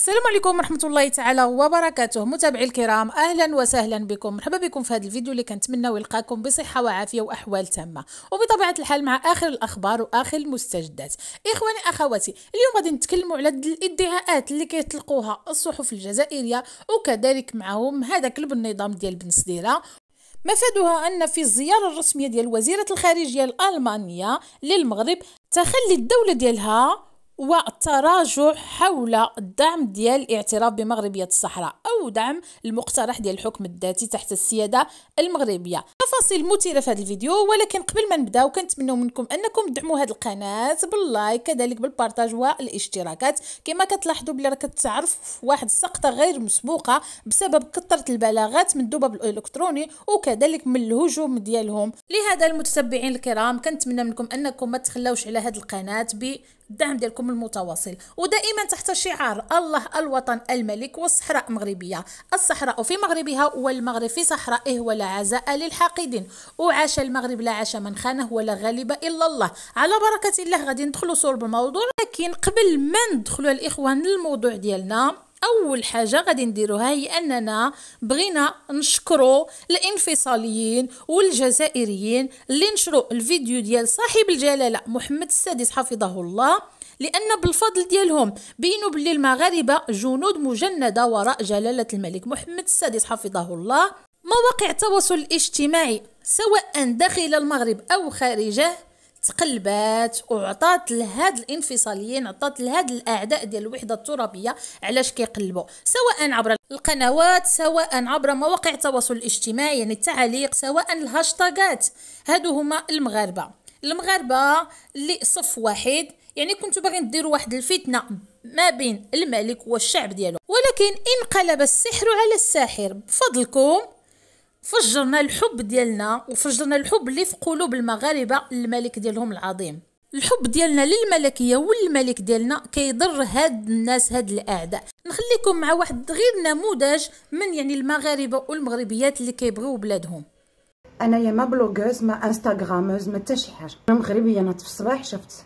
السلام عليكم ورحمة الله تعالى وبركاته متابعي الكرام أهلا وسهلا بكم مرحبا بكم في هذا الفيديو اللي كنتمنى ويلقاكم بصحة وعافية وأحوال تامة وبطبيعة الحال مع آخر الأخبار وآخر المستجدات إخواني أخواتي اليوم غادي نتكلموا على الادعاءات اللي كيطلقوها الصحف الجزائرية وكذلك معهم هذا كلب النظام ديال بن سديرة مفادها أن في الزيارة الرسمية ديال وزيرة الخارجية الألمانية للمغرب تخلي الدولة ديالها والتراجع حول الدعم ديال الاعتراف بمغربية الصحراء أو دعم المقترح ديال الحكم الذاتي تحت السيادة المغربية تفاصيل مثيرة في هذا الفيديو ولكن قبل ما نبداو كنتمنوا منكم أنكم تدعموا هذه القناة باللايك كذلك بالبارتاج والاشتراكات كما كتلاحظوا بلي راك تعرف واحد السقطة غير مسبوقة بسبب كثرة البلاغات من مندوبة الإلكتروني وكذلك من الهجوم ديالهم لهذا المتتبعين الكرام كنتمنى منكم أنكم ما تخلاوش على هذه القناة ب الدعم ديالكم المتواصل ودائما تحت شعار الله الوطن الملك والصحراء المغربيه الصحراء في مغربها والمغرب في صحرائه ولا عزاء للحاقدين وعاش المغرب لا عاش من خانه ولا غالب الا الله على بركه الله غادي ندخلوا صلب بالموضوع لكن قبل ما ندخلوا الاخوان للموضوع ديالنا اول حاجه غادي نديروها هي اننا بغينا نشكروا الانفصاليين والجزائريين اللي نشروا الفيديو ديال صاحب الجلاله محمد السادس حفظه الله لان بالفضل ديالهم بينوا بلي المغاربه جنود مجنده وراء جلاله الملك محمد السادس حفظه الله مواقع التواصل الاجتماعي سواء داخل المغرب او خارجه تقلبات وعطات لهاد الانفصاليين عطات لهاد الاعداء ديال الوحده الترابيه علاش كيقلبوا سواء عبر القنوات سواء عبر مواقع التواصل الاجتماعي يعني التعاليق سواء الهاشتاغات هادو هما المغاربه المغاربه اللي صف واحد يعني كنتو باغيين ديروا واحد الفتنه ما بين الملك والشعب ديالو ولكن انقلب السحر على الساحر بفضلكم فجرنا الحب ديالنا وفجرنا الحب اللي في قلوب المغاربه للملك ديالهم العظيم الحب ديالنا للملكيه والملك ديالنا كيضر هاد الناس هاد الاعداء نخليكم مع واحد غير نموذج من يعني المغاربه والمغربيات اللي كيبغيو بلادهم انايا ما بلوغوز ما انستغراموز ما حتى شي حاجه انا مغربيه انا في الصباح شفت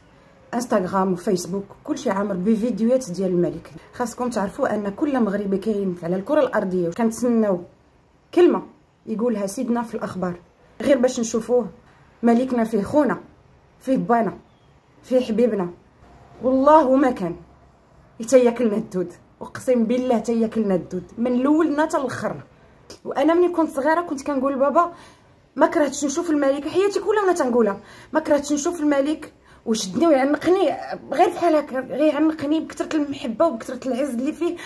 انستغرام وفيسبوك كلشي عامر بفيديوهات ديال الملك خاصكم تعرفوا ان كل مغربي كاين على الكره الارضيه وكنتسناو كلمه يقولها سيدنا في الاخبار غير باش نشوفوه ملكنا فيه خونا فيه بانا فيه حبيبنا والله ما كان يتياكلنا الدود اقسم بالله تياكلنا الدود من الاول حتى الاخر وانا ملي كنت صغيره كنت كنقول لبابا ما كرهتش نشوف الملك حياتي كلها وانا تنقولها ما كرهتش نشوف الملك وشدني ويعنقني غير بحال هكا غير عنقني بكثره المحبه وبكثره العز اللي فيه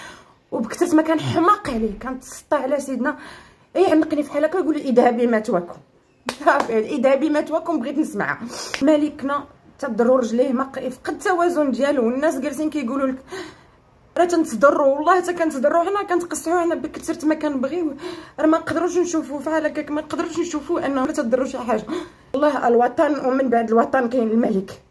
وبكثره ما كان حماق عليه كنتسطى على سيدنا يعنقني إيه، فحال هكا يقول لي اذهبي ما تواكم صافي اذهبي ما تواكم بغيت نسمعها مالكنا تضروا رجليه ما فقد التوازن ديالو والناس جالسين كيقولوا لك راه تنتضروا والله حتى كنتضروا حنا كنتقصعوا حنا بكثرت ما كنبغيو راه ما نقدروش نشوفوا فحال هكاك ما نقدروش نشوفوا انه ما تضروا شي حاجه والله الوطن ومن بعد الوطن كاين الملك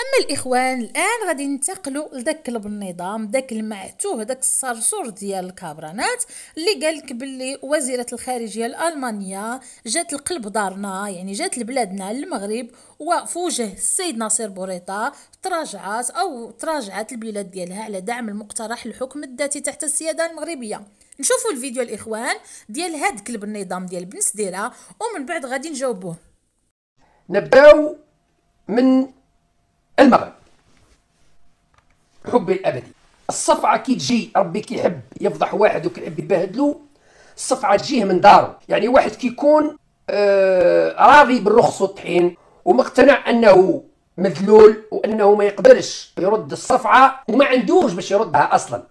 اما الاخوان الان غادي ننتقلوا لذاك كلب النظام داك المعتوه داك الصرصور ديال الكابرانات اللي قال لك باللي وزيره الخارجيه الالمانيه جات لقلب دارنا يعني جات لبلادنا المغرب وفوجه السيد ناصر بوريطه تراجعات او تراجعت البلاد ديالها على دعم المقترح الحكم الذاتي تحت السياده المغربيه نشوفوا الفيديو الاخوان ديال هاد كلب النظام ديال بن سديره ومن بعد غادي نجاوبوه نبداو من المغرب حبي الابدي الصفعه كي تجي ربي كيحب يفضح واحد وكيحب يبهدلو الصفعه تجيه من دارو يعني واحد كيكون آه راضي بالرخص والطحين ومقتنع انه مذلول وانه ما يقدرش يرد الصفعه وما عندوش باش يردها اصلا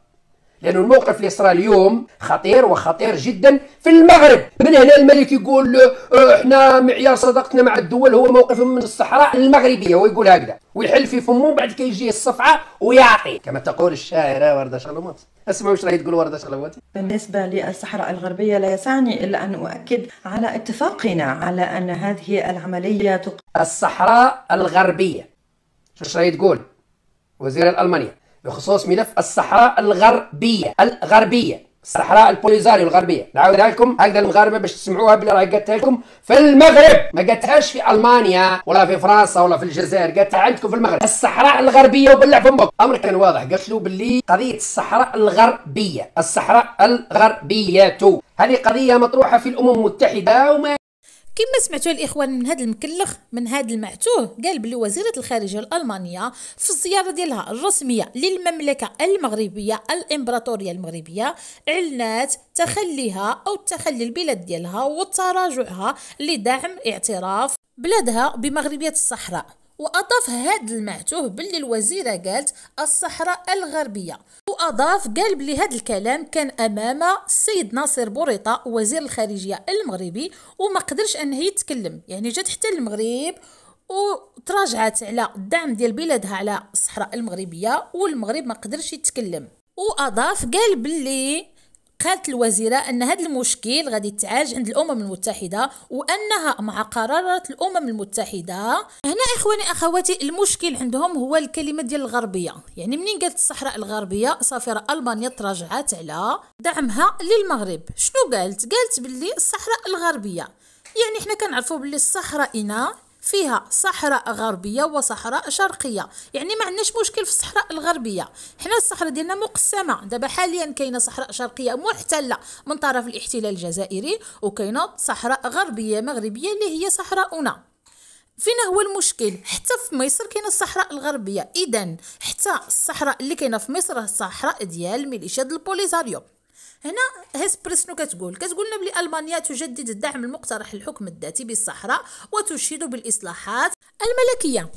لأن الموقف اللي صرا اليوم خطير وخطير جدا في المغرب من هنا الملك يقول أه، احنا معيار صداقتنا مع الدول هو موقف من الصحراء المغربية ويقول هكذا ويحل في فمه بعد كي الصفعة ويعطي كما تقول الشاعرة وردة شلومات اسمعوا واش راهي تقول وردة شلومات بالنسبة للصحراء الغربية لا يسعني إلا أن أؤكد على اتفاقنا على أن هذه العملية الصحراء الغربية شو راهي تقول وزير الألمانية بخصوص ملف الصحراء الغربية الغربية الصحراء البوليزاريو الغربية نعاودها لكم هكذا المغاربة باش تسمعوها بلي راهي قالتها لكم في المغرب ما قالتهاش في ألمانيا ولا في فرنسا ولا في الجزائر قالتها عندكم في المغرب الصحراء الغربية وبلع فمك أمر كان واضح قالت له باللي قضية الصحراء الغربية الصحراء الغربية هذه قضية مطروحة في الأمم المتحدة وما كما سمعتوا الاخوان من هذا المكلخ من هذا المعتوه قال بلي وزيره الخارجيه الالمانيه في الزياره ديالها الرسميه للمملكه المغربيه الامبراطوريه المغربيه اعلنت تخليها او تخلي البلاد ديالها وتراجعها لدعم اعتراف بلادها بمغربيه الصحراء وأضاف هاد المعتوه باللي الوزيرة قالت الصحراء الغربية وأضاف قال بلي هاد الكلام كان أمام السيد ناصر بوريطة وزير الخارجية المغربي وما قدرش أنه يتكلم يعني جات حتى المغرب وتراجعت على الدعم ديال بلادها على الصحراء المغربية والمغرب ما قدرش يتكلم وأضاف قال بلي قالت الوزيرة أن هذا المشكل غادي يتعالج عند الأمم المتحدة وأنها مع قرارات الأمم المتحدة هنا إخواني أخواتي المشكل عندهم هو الكلمة ديال الغربية يعني منين قالت الصحراء الغربية سفيرة ألمانيا تراجعات على دعمها للمغرب شنو قالت قالت باللي الصحراء الغربية يعني حنا كنعرفوا باللي الصحراء هنا فيها صحراء غربيه وصحراء شرقيه يعني ما عندناش مشكل في الصحراء الغربيه حنا الصحراء ديالنا مقسمه دابا حاليا كاينه صحراء شرقيه محتله من طرف الاحتلال الجزائري وكاينه صحراء غربيه مغربيه اللي هي صحراؤنا فين هو المشكل حتى في مصر كاينه الصحراء الغربيه اذا حتى الصحراء اللي كاينه في مصر الصحراء ديال ميليشيا البوليزاريو هنا هيسبرس شنو كتقول كتقول لنا بلي المانيا تجدد الدعم المقترح للحكم الذاتي بالصحراء وتشيد بالاصلاحات الملكيه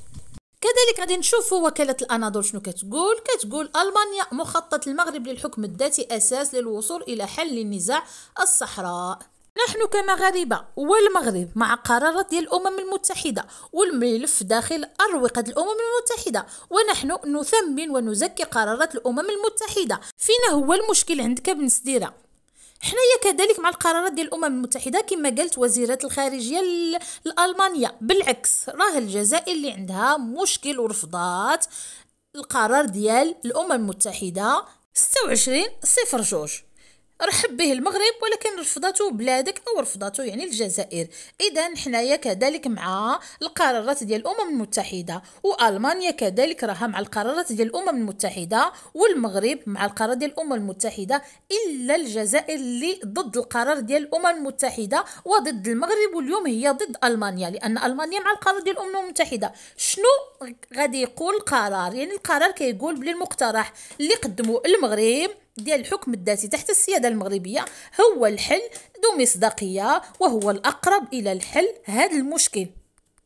كذلك غادي نشوفوا وكاله الاناضول شنو كتقول كتقول المانيا مخطط المغرب للحكم الذاتي اساس للوصول الى حل للنزاع الصحراء نحن كمغاربة والمغرب مع قرارات ديال الأمم المتحدة والملف داخل أروقة الأمم المتحدة ونحن نثمن ونزكي قرارات الأمم المتحدة فينا هو المشكل عندك ابن سديرة حنايا كذلك مع القرارات ديال الامم المتحده كما قالت وزيره الخارجيه الالمانيه بالعكس راه الجزائر اللي عندها مشكل ورفضات القرار ديال الامم المتحده 26 صفر جوج رحب به المغرب ولكن رفضته بلادك او رفضته يعني الجزائر اذا حنايا كذلك مع القرارات ديال الامم المتحده والمانيا كذلك راها مع القرارات ديال الامم المتحده والمغرب مع القرار ديال الامم المتحده الا الجزائر اللي ضد القرار ديال الامم المتحده وضد المغرب واليوم هي ضد المانيا لان المانيا مع القرار ديال الامم المتحده شنو غادي يقول القرار يعني القرار كيقول كي بلي المقترح اللي قدمه المغرب ديال الحكم الذاتي تحت السيادة المغربية هو الحل ذو مصداقية وهو الأقرب إلى الحل هذا المشكل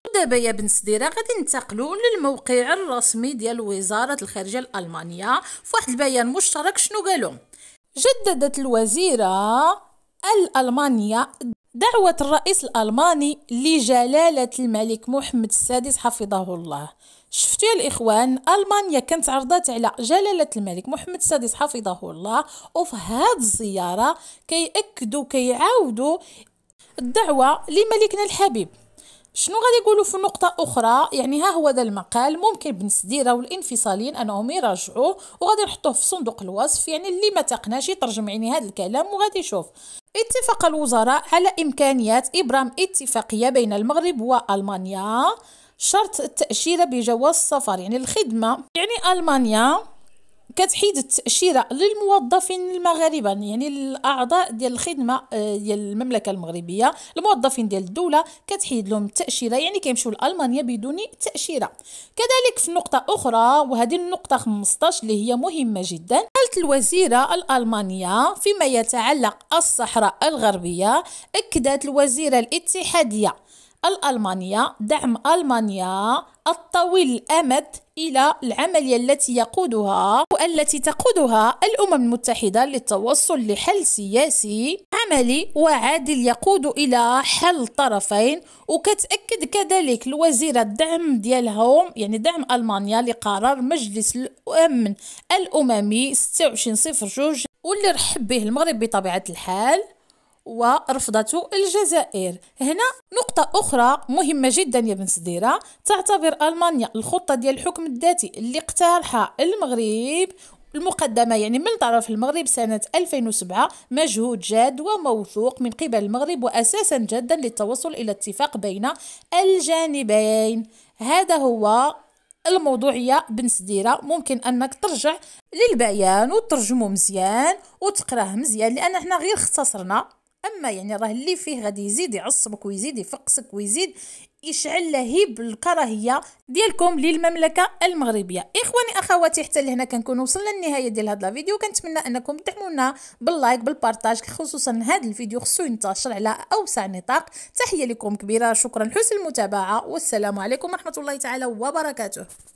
ودابا يا بن سديرة غادي ننتقلوا للموقع الرسمي ديال وزارة الخارجية الألمانية فواحد البيان مشترك شنو قالوا جددت الوزيرة الألمانية دعوة الرئيس الألماني لجلالة الملك محمد السادس حفظه الله شفتوا يا الإخوان ألمانيا كانت عرضت على جلالة الملك محمد السادس حفظه الله وفي هذه الزيارة كيأكدوا كيعاودوا الدعوة لملكنا الحبيب شنو غادي يقولوا في نقطة أخرى يعني ها هو ذا المقال ممكن بنسديرة والانفصاليين أنهم يراجعوه وغادي نحطوه في صندوق الوصف يعني اللي ما تقناش يترجم يعني هذا الكلام وغادي يشوف اتفق الوزراء على إمكانيات إبرام اتفاقية بين المغرب وألمانيا شرط التأشيرة بجواز السفر يعني الخدمة يعني ألمانيا كتحيد التاشيره للموظفين المغاربه يعني الاعضاء ديال الخدمه آه، ديال المملكه المغربيه الموظفين ديال الدوله كتحيد لهم التاشيره يعني كيمشيو لالمانيا بدون تاشيره كذلك في نقطه اخرى وهذه النقطه 15 اللي هي مهمه جدا قالت الوزيره الالمانيه فيما يتعلق الصحراء الغربيه اكدت الوزيره الاتحاديه الألمانية دعم ألمانيا الطويل الأمد إلى العملية التي يقودها والتي تقودها الأمم المتحدة للتوصل لحل سياسي عملي وعادل يقود إلى حل الطرفين وكتأكد كذلك الوزيرة الدعم ديالهم يعني دعم ألمانيا لقرار مجلس الأمن الأممي 2602 واللي رحب به المغرب بطبيعة الحال ورفضته الجزائر هنا نقطة أخرى مهمة جدا يا بن سديرة تعتبر ألمانيا الخطة ديال الحكم الذاتي اللي اقترحها المغرب المقدمة يعني من طرف المغرب سنة 2007 مجهود جاد وموثوق من قبل المغرب وأساسا جدا للتوصل إلى اتفاق بين الجانبين هذا هو الموضوعية بن سديرة ممكن أنك ترجع للبيان وترجمه مزيان وتقراه مزيان لأن احنا غير اختصرنا اما يعني راه اللي فيه غادي يزيد يعصبك ويزيد يفقسك ويزيد يشعل لهيب الكراهيه ديالكم للمملكه المغربيه اخواني اخواتي حتى لهنا كنكون وصلنا للنهايه ديال هاد الفيديو كنتمنى انكم تدعمونا باللايك بالبارطاج خصوصا هاد الفيديو خصو ينتشر على اوسع نطاق تحيه لكم كبيره شكرا لحسن المتابعه والسلام عليكم ورحمه الله تعالى وبركاته